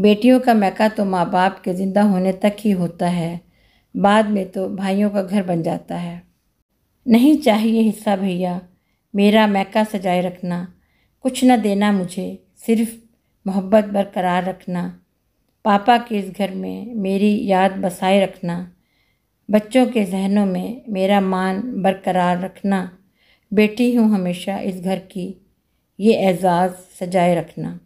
बेटियों का मैका तो माँ बाप के ज़िंदा होने तक ही होता है बाद में तो भाइयों का घर बन जाता है नहीं चाहिए हिस्सा भैया मेरा मैका सजाए रखना कुछ न देना मुझे सिर्फ मोहब्बत बरकरार रखना पापा के इस घर में मेरी याद बसाए रखना बच्चों के जहनों में मेरा मान बरकरार रखना बेटी हूँ हमेशा इस घर की ये एजाज़ सजाए रखना